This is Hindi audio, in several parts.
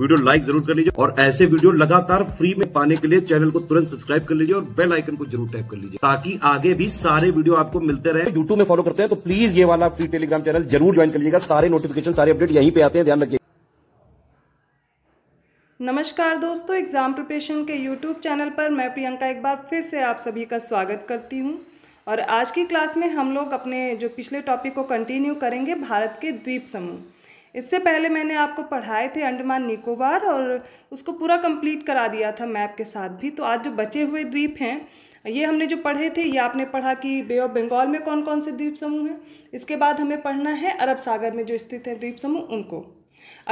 वीडियो लाइक जरूर कर लीजिए और ऐसे वीडियो लगातार फ्री में पाने के लिए चैनल को तुरंत सब्सक्राइब कर लीजिए और बेल आइकन को जरूर टैप कर लीजिए ताकि आगे भी सारे वीडियो आपको मिलते रहे यूट्यूब में फॉलो करते हैं तो प्लीज ये वाला फ्री टेलीग्राम चैनल जरूर ज्वाइन कर लीजिएगा सारे नोटिफिकेशन सारे अपडेट यहीं पे आते हैं ध्यान रखिए नमस्कार दोस्तों एग्जाम प्रिपरेशन के यूट्यूब चैनल पर मैं प्रियंका एक बार फिर से आप सभी का स्वागत करती हूँ और आज की क्लास में हम लोग अपने जो पिछले टॉपिक को कंटिन्यू करेंगे भारत के द्वीप समूह इससे पहले मैंने आपको पढ़ाए थे अंडमान निकोबार और उसको पूरा कंप्लीट करा दिया था मैप के साथ भी तो आज जो बचे हुए द्वीप हैं ये हमने जो पढ़े थे ये आपने पढ़ा कि बे ऑफ बंगाल में कौन कौन से द्वीप समूह हैं इसके बाद हमें पढ़ना है अरब सागर में जो स्थित हैं द्वीप समूह उनको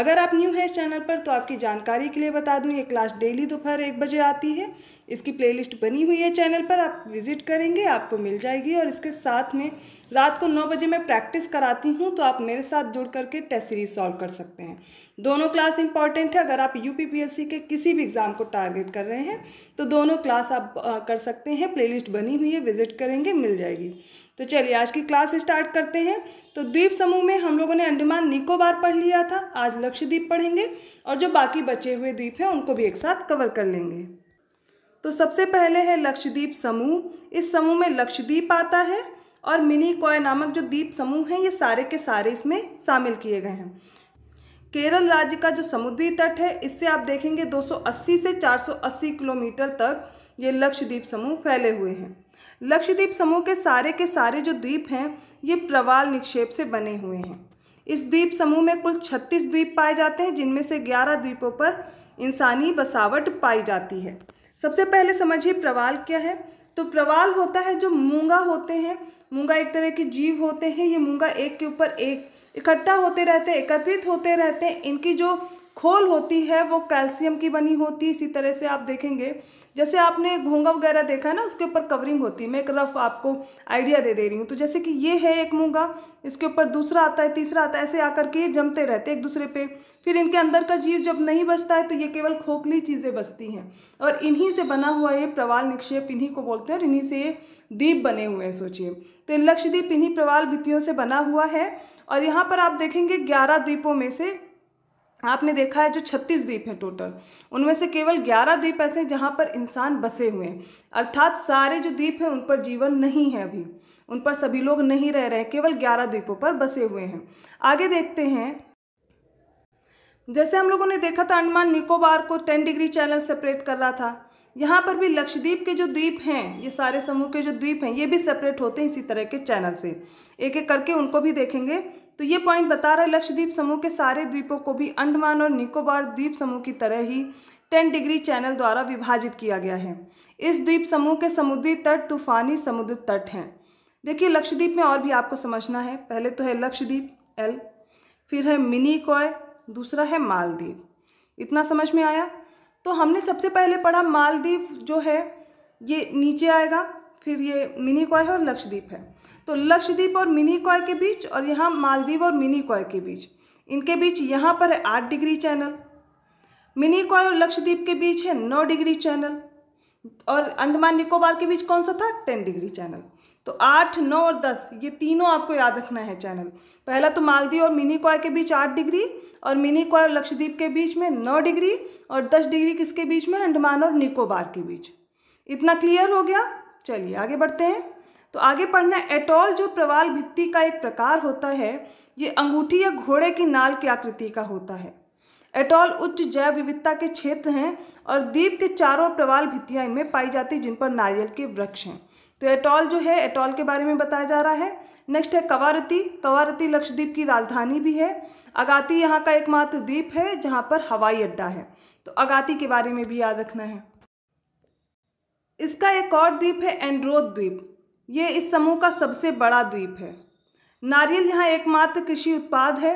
अगर आप न्यू हैं इस चैनल पर तो आपकी जानकारी के लिए बता दूं ये क्लास डेली दोपहर एक बजे आती है इसकी प्लेलिस्ट बनी हुई है चैनल पर आप विजिट करेंगे आपको मिल जाएगी और इसके साथ में रात को नौ बजे मैं प्रैक्टिस कराती हूँ तो आप मेरे साथ जुड़ करके टेस्ट सीरीज सॉल्व कर सकते हैं दोनों क्लास इंपॉर्टेंट है अगर आप यू के किसी भी एग्ज़ाम को टारगेट कर रहे हैं तो दोनों क्लास आप कर सकते हैं प्ले बनी हुई है विजिट करेंगे मिल जाएगी तो चलिए आज की क्लास स्टार्ट करते हैं तो द्वीप समूह में हम लोगों ने अंडमान निकोबार पढ़ लिया था आज लक्षद्वीप पढ़ेंगे और जो बाकी बचे हुए द्वीप हैं उनको भी एक साथ कवर कर लेंगे तो सबसे पहले है लक्षद्वीप समूह इस समूह में लक्षद्वीप आता है और मिनी कॉय नामक जो द्वीप समूह हैं ये सारे के सारे इसमें शामिल किए गए हैं केरल राज्य का जो समुद्री तट है इससे आप देखेंगे 280 से 480 किलोमीटर तक ये लक्षद्वीप समूह फैले हुए हैं लक्षद्वीप समूह के सारे के सारे जो द्वीप हैं ये प्रवाल निक्षेप से बने हुए हैं इस द्वीप समूह में कुल 36 द्वीप पाए जाते हैं जिनमें से 11 द्वीपों पर इंसानी बसावट पाई जाती है सबसे पहले समझिए प्रवाल क्या है तो प्रवाल होता है जो मूंगा होते हैं मूंगा एक तरह के जीव होते हैं ये मूंगा एक के ऊपर एक इकट्ठा होते रहते हैं एकत्रित होते रहते हैं इनकी जो खोल होती है वो कैल्शियम की बनी होती है इसी तरह से आप देखेंगे जैसे आपने घोंगा वगैरह देखा है ना उसके ऊपर कवरिंग होती है मैं एक रफ आपको आइडिया दे दे रही हूँ तो जैसे कि ये है एक मूंगा इसके ऊपर दूसरा आता है तीसरा आता है ऐसे आकर के ये जमते रहते हैं एक दूसरे पे फिर इनके अंदर का जीव जब नहीं बचता है तो ये केवल खोखली चीज़ें बचती हैं और इन्हीं से बना हुआ ये प्रवाल निक्षेप इन्हीं को बोलते हैं और इन्हीं से ये द्वीप बने हुए हैं सोचिए तो लक्षद्वीप इन्हीं प्रवाल भित्तियों से बना हुआ है और यहाँ पर आप देखेंगे ग्यारह द्वीपों में से आपने देखा है जो छत्तीस द्वीप है टोटल उनमें से केवल ग्यारह द्वीप ऐसे हैं जहाँ पर इंसान बसे हुए हैं अर्थात सारे जो द्वीप हैं उन पर जीवन नहीं है अभी उन पर सभी लोग नहीं रह रहे हैं केवल ग्यारह द्वीपों पर बसे हुए हैं आगे देखते हैं जैसे हम लोगों ने देखा था अंडमान निकोबार को टेन डिग्री चैनल सेपरेट कर रहा था यहाँ पर भी लक्षद्वीप के जो द्वीप हैं ये सारे समूह के जो द्वीप हैं ये भी सेपरेट होते हैं इसी तरह के चैनल से एक एक करके उनको भी देखेंगे तो ये पॉइंट बता रहा है लक्षद्वीप समूह के सारे द्वीपों को भी अंडमान और निकोबार द्वीप समूह की तरह ही टेन डिग्री चैनल द्वारा विभाजित किया गया है इस द्वीप समूह के समुद्री तट तूफानी समुद्र तट हैं देखिए लक्षद्वीप में और भी आपको समझना है पहले तो है लक्षद्वीप एल फिर है मिनी कॉय दूसरा है मालदीव इतना समझ में आया तो हमने सबसे पहले पढ़ा मालदीव जो है ये नीचे आएगा फिर ये मिनी कॉय है और लक्षद्वीप है तो लक्षद्वीप और मिनी कॉय के बीच और यहाँ मालदीव और मिनी कॉय के बीच इनके बीच यहाँ पर है आठ डिग्री चैनल मिनी कॉय और लक्षद्वीप के बीच है नौ डिग्री चैनल और अंडमान निकोबार के बीच कौन सा था टेन डिग्री चैनल तो आठ नौ और दस ये तीनों आपको याद रखना है चैनल पहला तो मालदीव और मिनी कॉय के बीच आठ डिग्री और मिनी कॉय और लक्षद्वीप के बीच में नौ डिग्री और दस डिग्री किसके बीच में अंडमान और निकोबार के बीच इतना क्लियर हो गया चलिए आगे बढ़ते हैं तो आगे पढ़ना एटॉल जो प्रवाल भित्ति का एक प्रकार होता है ये अंगूठी या घोड़े की नाल की आकृति का होता है एटॉल उच्च जैव विविधता के क्षेत्र हैं और द्वीप के चारों प्रवाल भित्तियाँ इनमें पाई जाती हैं जिन पर नारियल के वृक्ष हैं तो एटॉल जो है एटॉल के बारे में बताया जा रहा है नेक्स्ट है कवारती कवारती लक्षद्वीप की राजधानी भी है अगाती यहाँ का एकमात्र द्वीप है जहाँ पर हवाई अड्डा है तो अगाती के बारे में भी याद रखना है इसका एक और द्वीप है एंड्रोथ द्वीप ये इस समूह का सबसे बड़ा द्वीप है नारियल यहाँ एकमात्र कृषि उत्पाद है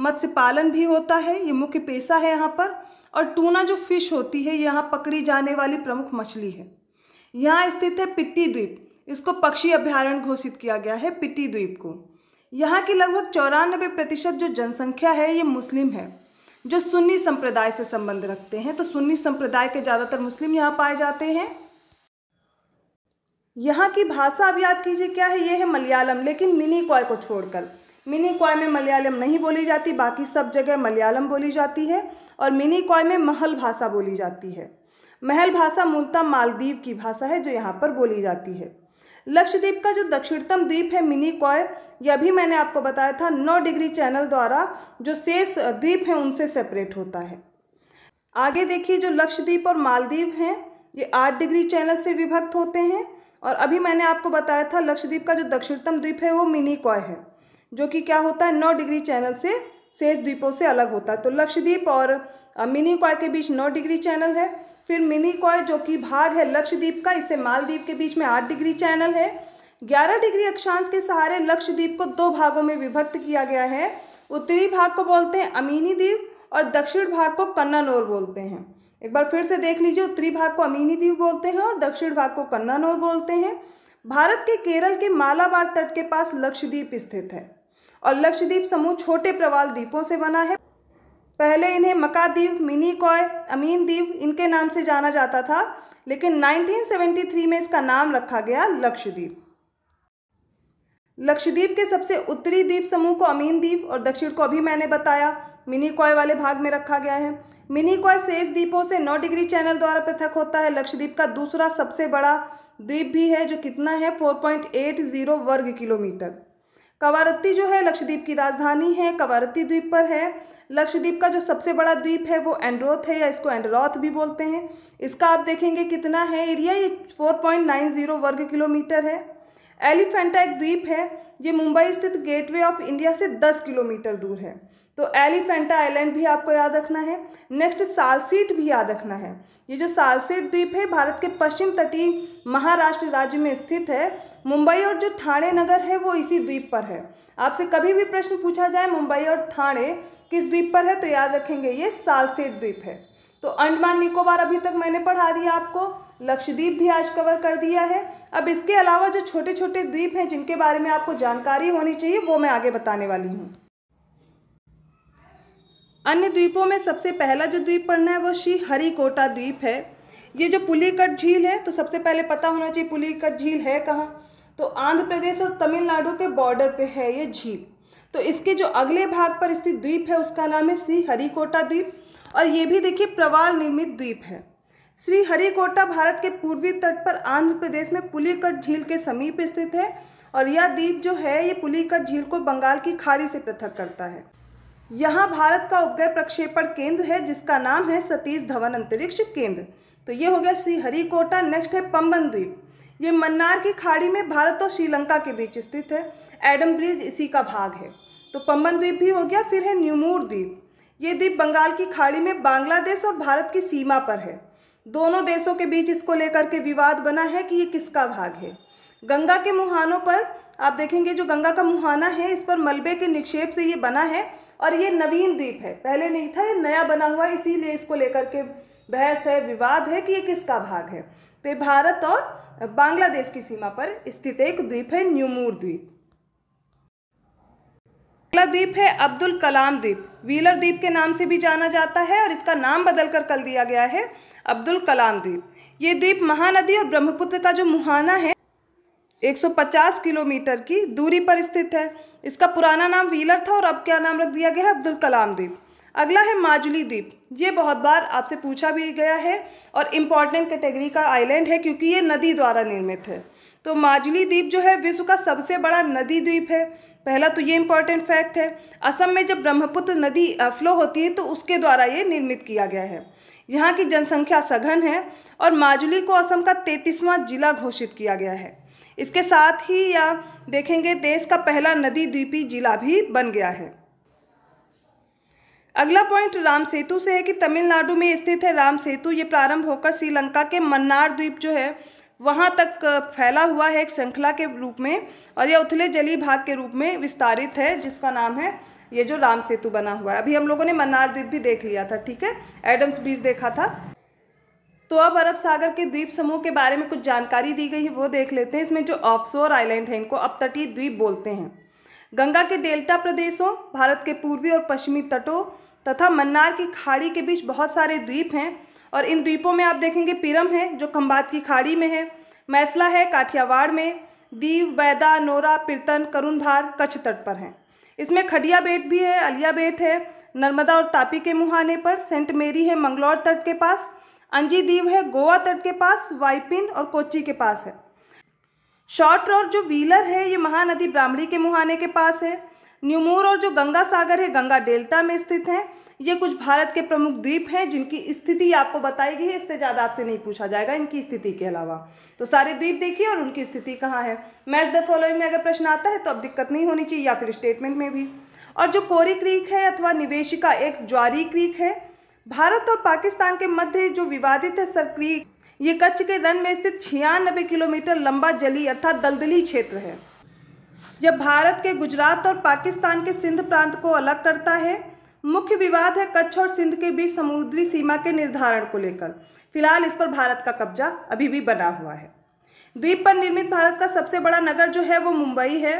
मत्स्य पालन भी होता है ये मुख्य पेशा है यहाँ पर और टूना जो फिश होती है यहाँ पकड़ी जाने वाली प्रमुख मछली है यहाँ स्थित है पिट्टी द्वीप इसको पक्षी अभ्यारण्य घोषित किया गया है पिट्टी द्वीप को यहाँ की लगभग चौरानबे प्रतिशत जो जनसंख्या है ये मुस्लिम है जो सुन्नी संप्रदाय से संबंध रखते हैं तो सुन्नी संप्रदाय के ज़्यादातर मुस्लिम यहाँ पाए जाते हैं यहाँ की भाषा आप याद कीजिए क्या है ये है मलयालम लेकिन मिनी कॉय को छोड़कर मिनी कॉय में मलयालम नहीं बोली जाती बाकी सब जगह मलयालम बोली जाती है और मिनी कॉय में महल भाषा बोली जाती है महल भाषा मूलतः मालदीव की भाषा है जो यहाँ पर बोली जाती है लक्षद्वीप का जो दक्षिणतम द्वीप है मिनी कॉय यह भी मैंने आपको बताया था नौ डिग्री चैनल द्वारा जो शेष द्वीप हैं उनसे सेपरेट होता है आगे देखिए जो लक्षद्वीप और मालदीव हैं ये आठ डिग्री चैनल से विभक्त होते हैं और अभी मैंने आपको बताया था लक्षद्वीप का जो दक्षिणतम द्वीप है वो मिनी कॉय है जो कि क्या होता है नौ डिग्री चैनल से शेष द्वीपों से अलग होता है तो लक्षद्वीप और मिनी कॉय के बीच नौ डिग्री चैनल है फिर मिनी कॉय जो कि भाग है लक्षद्वीप का इससे मालदीप के बीच में आठ डिग्री चैनल है ग्यारह डिग्री अक्षांश के सहारे लक्षद्वीप को दो भागों में विभक्त किया गया है उत्तरी भाग को बोलते हैं अमीनी द्वीप और दक्षिण भाग को कन्नानोर बोलते हैं एक बार फिर से देख लीजिए उत्तरी भाग को अमीनी द्वीप बोलते हैं और दक्षिण भाग को कन्नानौर बोलते हैं भारत के केरल के मालाबार तट के पास लक्षद्वीप स्थित है और लक्षद्वीप समूह छोटे प्रवाल द्वीपों से बना है पहले इन्हें मकादीप मिनी कॉय अमीन द्वीप इनके नाम से जाना जाता था लेकिन 1973 में इसका नाम रखा गया लक्षद्वीप लक्षद्वीप के सबसे उत्तरी द्वीप समूह को अमीन द्वीप और दक्षिण को अभी मैंने बताया मिनी कॉय वाले भाग में रखा गया है मिनी कॉय शेष द्वीपों से नौ डिग्री चैनल द्वारा पृथक होता है लक्षद्वीप का दूसरा सबसे बड़ा द्वीप भी है जो कितना है 4.80 वर्ग किलोमीटर कवारत्ती जो है लक्षद्वीप की राजधानी है कवारत्ती द्वीप पर है लक्षद्वीप का जो सबसे बड़ा द्वीप है वो एंड्रोथ है या इसको एंड्रोथ भी बोलते हैं इसका आप देखेंगे कितना है एरिया ये 4.90 वर्ग किलोमीटर है एलिफेंटा एक द्वीप है ये मुंबई स्थित गेटवे ऑफ इंडिया से 10 किलोमीटर दूर है तो एलिफेंटा आइलैंड भी आपको याद रखना है नेक्स्ट सालसीट भी याद रखना है ये जो सालसीट द्वीप है भारत के पश्चिम तटीय महाराष्ट्र राज्य में स्थित है मुंबई और जो ठाणे नगर है वो इसी द्वीप पर है आपसे कभी भी प्रश्न पूछा जाए मुंबई और ठाणे किस द्वीप पर है तो याद रखेंगे ये सालसेट द्वीप है तो अंडमान निकोबार अभी तक मैंने पढ़ा दिया आपको लक्षद्वीप भी आज कवर कर दिया है अब इसके अलावा जो छोटे छोटे द्वीप हैं जिनके बारे में आपको जानकारी होनी चाहिए वो मैं आगे बताने वाली हूँ अन्य द्वीपों में सबसे पहला जो द्वीप पढ़ना है वो श्री हरिकोटा द्वीप है ये जो पुलीकट झील है तो सबसे पहले पता होना चाहिए पुलीकट झील है कहाँ तो आंध्र प्रदेश और तमिलनाडु के बॉर्डर पे है ये झील तो इसके जो अगले भाग पर स्थित द्वीप है उसका नाम है श्री हरिकोटा द्वीप और ये भी देखिए प्रवाल निर्मित द्वीप है श्री हरिकोटा भारत के पूर्वी तट पर आंध्र प्रदेश में पुलीकट झील के समीप स्थित है और यह द्वीप जो है ये पुलीकट झील को बंगाल की खाड़ी से पृथक करता है यहाँ भारत का उपग्रह प्रक्षेपण केंद्र है जिसका नाम है सतीश धवन अंतरिक्ष केंद्र तो ये हो गया श्रीहरिकोटा नेक्स्ट है पम्बन द्वीप ये मन्नार की खाड़ी में भारत और श्रीलंका के बीच स्थित है एडम ब्रिज इसी का भाग है तो पम्बन द्वीप भी हो गया फिर है न्यूमूर द्वीप ये द्वीप बंगाल की खाड़ी में बांग्लादेश और भारत की सीमा पर है दोनों देशों के बीच इसको लेकर के विवाद बना है कि ये किसका भाग है गंगा के मुहानों पर आप देखेंगे जो गंगा का मुहाना है इस पर मलबे के निक्षेप से ये बना है और ये नवीन द्वीप है पहले नहीं था ये नया बना हुआ इसीलिए इसको लेकर के बहस है विवाद है कि ये किसका भाग है तो भारत और बांग्लादेश की सीमा पर स्थित एक द्वीप है न्यूमूर द्वीप अगला द्वीप है अब्दुल कलाम द्वीप व्हीलर द्वीप के नाम से भी जाना जाता है और इसका नाम बदलकर कर दिया गया है अब्दुल कलाम द्वीप ये द्वीप महानदी और ब्रह्मपुत्र का जो मुहाना है 150 किलोमीटर की दूरी पर स्थित है इसका पुराना नाम व्हीलर था और अब क्या नाम रख दिया गया है अब्दुल कलाम द्वीप अगला है माजुली द्वीप ये बहुत बार आपसे पूछा भी गया है और इम्पॉर्टेंट कैटेगरी का आइलैंड है क्योंकि ये नदी द्वारा निर्मित है तो माजुली द्वीप जो है विश्व का सबसे बड़ा नदी द्वीप है पहला तो ये इम्पॉर्टेंट फैक्ट है असम में जब ब्रह्मपुत्र नदी फ्लो होती है तो उसके द्वारा ये निर्मित किया गया है यहाँ की जनसंख्या सघन है और माजुली को असम का तैतीसवां जिला घोषित किया गया है इसके साथ ही यह देखेंगे देश का पहला नदी द्वीपी जिला भी बन गया है अगला पॉइंट राम सेतु से है कि तमिलनाडु में स्थित है राम सेतु ये प्रारंभ होकर श्रीलंका के मन्नार द्वीप जो है वहाँ तक फैला हुआ है एक श्रृंखला के रूप में और यह उथले जली भाग के रूप में विस्तारित है जिसका नाम है ये जो राम सेतु बना हुआ है अभी हम लोगों ने मन्नार द्वीप भी देख लिया था ठीक है एडम्स ब्रिज देखा था तो अब अरब सागर के द्वीप समूह के बारे में कुछ जानकारी दी गई है वो देख लेते हैं इसमें जो ऑफसोर आइलैंड है इनको अपतटीय द्वीप बोलते हैं गंगा के डेल्टा प्रदेशों भारत के पूर्वी और पश्चिमी तटों तथा मन्नार की खाड़ी के बीच बहुत सारे द्वीप हैं और इन द्वीपों में आप देखेंगे पिरम है जो खम्बात की खाड़ी में है मैसला है काठियावाड़ में दीव बैदा नोरा पिरतन करुणभार कच्छ तट पर हैं इसमें खडिया बेट भी है अलिया बेट है नर्मदा और तापी के मुहाने पर सेंट मेरी है मंगलौर तट के पास अंजी द्वीप है गोवा तट के पास वाइपिन और कोची के पास है शॉर्ट और जो व्हीलर है ये महानदी ब्राह्मणी के मुहाने के पास है न्यूमोर और जो गंगा सागर है गंगा डेल्टा में स्थित हैं ये कुछ भारत के प्रमुख द्वीप हैं जिनकी स्थिति आपको बताई गई है इससे ज़्यादा आपसे नहीं पूछा जाएगा इनकी स्थिति के अलावा तो सारे द्वीप देखिए और उनकी स्थिति कहाँ है मैच द फॉलोइंग में अगर प्रश्न आता है तो अब दिक्कत नहीं होनी चाहिए या फिर स्टेटमेंट में भी और जो कोरी क्रीक है अथवा निवेशिका एक ज्वारी क्रीक है भारत और पाकिस्तान के मध्य जो विवादित है क्रीक ये कच्छ के रन में स्थित छियानबे किलोमीटर लंबा जली अर्थात दलदली क्षेत्र है यह भारत के गुजरात और पाकिस्तान के सिंध प्रांत को अलग करता है मुख्य विवाद है कच्छ और सिंध के बीच समुद्री सीमा के निर्धारण को लेकर फिलहाल इस पर भारत का कब्जा अभी भी बना हुआ है द्वीप पर निर्मित भारत का सबसे बड़ा नगर जो है वो मुंबई है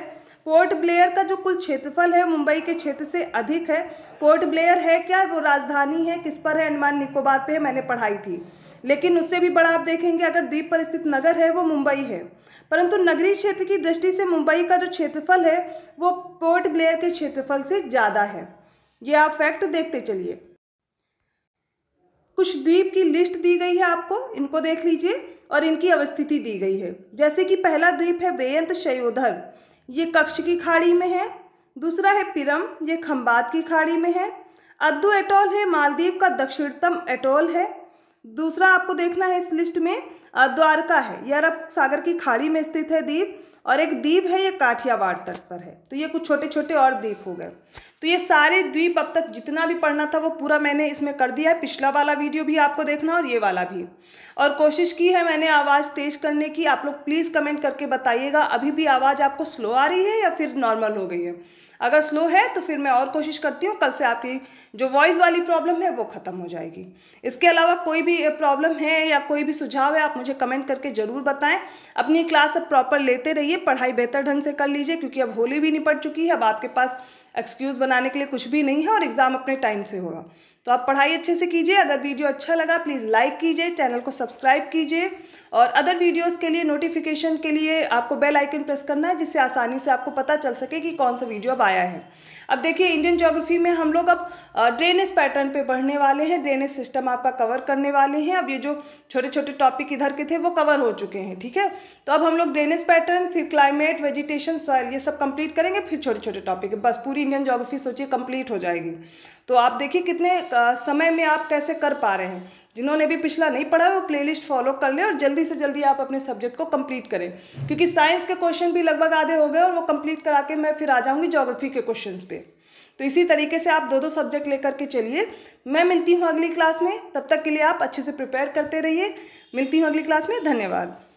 पोर्ट ब्लेयर का जो कुल क्षेत्रफल है मुंबई के क्षेत्र से अधिक है पोर्ट ब्लेयर है क्या वो राजधानी है किस पर है अंडमान निकोबार पे है मैंने पढ़ाई थी लेकिन उससे भी बड़ा आप देखेंगे अगर द्वीप पर स्थित नगर है वो मुंबई है परंतु नगरीय क्षेत्र की दृष्टि से मुंबई का जो क्षेत्रफल है वो पोर्ट ब्लेयर के क्षेत्रफल से ज़्यादा है ये आप फैक्ट देखते चलिए कुछ द्वीप की लिस्ट दी गई है आपको इनको देख लीजिए और इनकी अवस्थिति दी गई है जैसे कि पहला द्वीप है वेयंत शयोधर ये कक्ष की खाड़ी में है दूसरा है पिरम ये खम्बात की खाड़ी में है अद्दू एटोल है मालदीव का दक्षिणतम एटोल है दूसरा आपको देखना है इस लिस्ट में द्वारका है यह अरब सागर की खाड़ी में स्थित है द्वीप और एक द्वीप है ये काठियावाड़ तट पर है तो ये कुछ छोटे छोटे और द्वीप हो गए तो ये सारे द्वीप अब तक जितना भी पढ़ना था वो पूरा मैंने इसमें कर दिया है पिछला वाला वीडियो भी आपको देखना और ये वाला भी और कोशिश की है मैंने आवाज़ तेज करने की आप लोग प्लीज़ कमेंट करके बताइएगा अभी भी आवाज़ आपको स्लो आ रही है या फिर नॉर्मल हो गई है अगर स्लो है तो फिर मैं और कोशिश करती हूँ कल से आपकी जो वॉइस वाली प्रॉब्लम है वो ख़त्म हो जाएगी इसके अलावा कोई भी प्रॉब्लम है या कोई भी सुझाव है आप मुझे कमेंट करके ज़रूर बताएं अपनी क्लास अब प्रॉपर लेते रहिए चाहिए पढ़ाई बेहतर ढंग से कर लीजिए क्योंकि अब होली भी निपट चुकी है अब आपके पास एक्सक्यूज़ बनाने के लिए कुछ भी नहीं है और एग्ज़ाम अपने टाइम से होगा तो आप पढ़ाई अच्छे से कीजिए अगर वीडियो अच्छा लगा प्लीज़ लाइक कीजिए चैनल को सब्सक्राइब कीजिए और अदर वीडियोस के लिए नोटिफिकेशन के लिए आपको बेल आइकन प्रेस करना है जिससे आसानी से आपको पता चल सके कि कौन सा वीडियो अब आया है अब देखिए इंडियन ज्योग्राफी में हम लोग अब ड्रेनेज पैटर्न पे बढ़ने वाले हैं ड्रेनेज सिस्टम आपका कवर करने वाले हैं अब ये जो छोटे छोटे टॉपिक इधर के थे वो कवर हो चुके हैं ठीक है तो अब हम लोग ड्रेनेज पैटर्न फिर क्लाइमेट वेजिटेशन सॉयल ये सब कंप्लीट करेंगे फिर छोटे छोटे टॉपिक बस पूरी इंडियन जोग्राफी सोचिए कंप्लीट हो जाएगी तो आप देखिए कितने समय में आप कैसे कर पा रहे हैं जिन्होंने भी पिछला नहीं पढ़ा वो प्लेलिस्ट फॉलो कर लें और जल्दी से जल्दी आप अपने सब्जेक्ट को कंप्लीट करें क्योंकि साइंस के क्वेश्चन भी लगभग आधे हो गए और वो कंप्लीट करा के मैं फिर आ जाऊँगी जोग्राफी के क्वेश्चन पे तो इसी तरीके से आप दो दो सब्जेक्ट लेकर के चलिए मैं मिलती हूँ अगली क्लास में तब तक के लिए आप अच्छे से प्रिपेयर करते रहिए मिलती हूँ अगली क्लास में धन्यवाद